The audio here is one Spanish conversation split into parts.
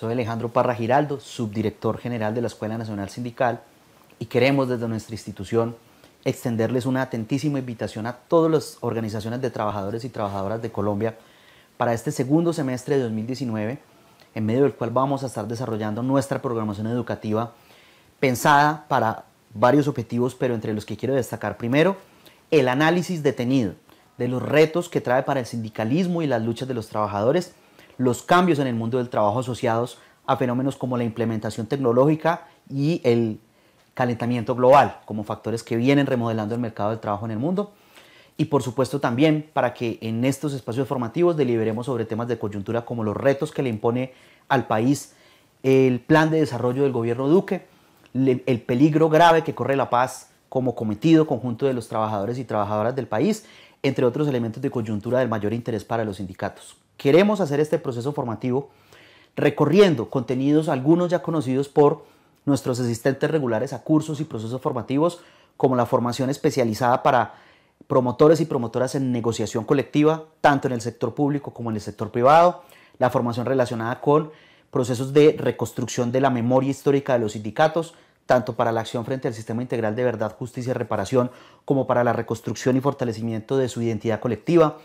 Soy Alejandro Parra Giraldo, subdirector general de la Escuela Nacional Sindical y queremos desde nuestra institución extenderles una atentísima invitación a todas las organizaciones de trabajadores y trabajadoras de Colombia para este segundo semestre de 2019, en medio del cual vamos a estar desarrollando nuestra programación educativa pensada para varios objetivos, pero entre los que quiero destacar primero, el análisis detenido de los retos que trae para el sindicalismo y las luchas de los trabajadores los cambios en el mundo del trabajo asociados a fenómenos como la implementación tecnológica y el calentamiento global como factores que vienen remodelando el mercado del trabajo en el mundo. Y por supuesto también para que en estos espacios formativos deliberemos sobre temas de coyuntura como los retos que le impone al país el plan de desarrollo del gobierno Duque, el peligro grave que corre la paz como cometido conjunto de los trabajadores y trabajadoras del país, entre otros elementos de coyuntura del mayor interés para los sindicatos queremos hacer este proceso formativo recorriendo contenidos, algunos ya conocidos por nuestros asistentes regulares a cursos y procesos formativos, como la formación especializada para promotores y promotoras en negociación colectiva, tanto en el sector público como en el sector privado, la formación relacionada con procesos de reconstrucción de la memoria histórica de los sindicatos, tanto para la acción frente al sistema integral de verdad, justicia y reparación, como para la reconstrucción y fortalecimiento de su identidad colectiva,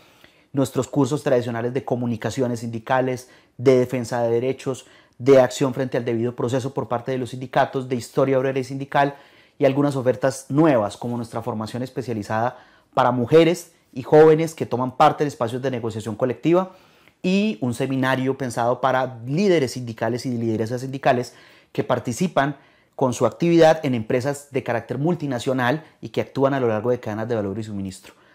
nuestros cursos tradicionales de comunicaciones sindicales, de defensa de derechos, de acción frente al debido proceso por parte de los sindicatos, de historia obrera y sindical y algunas ofertas nuevas como nuestra formación especializada para mujeres y jóvenes que toman parte en espacios de negociación colectiva y un seminario pensado para líderes sindicales y lideresas sindicales que participan con su actividad en empresas de carácter multinacional y que actúan a lo largo de cadenas de valor y suministro.